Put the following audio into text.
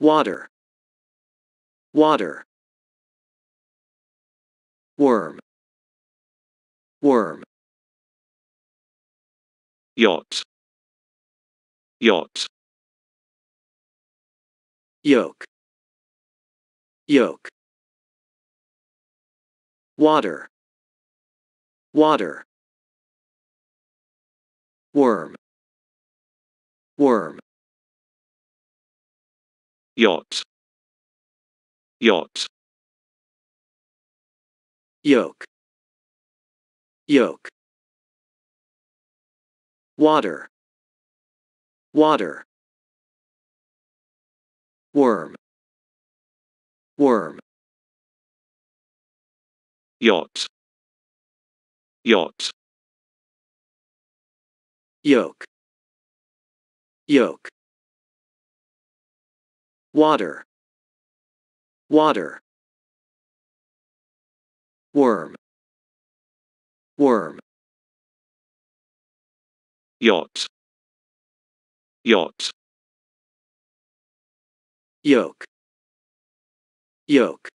water water worm worm yacht yacht yoke yoke water water worm worm yacht yacht yoke yoke water water worm worm yacht yacht yoke yoke water water worm worm yacht yacht yoke yoke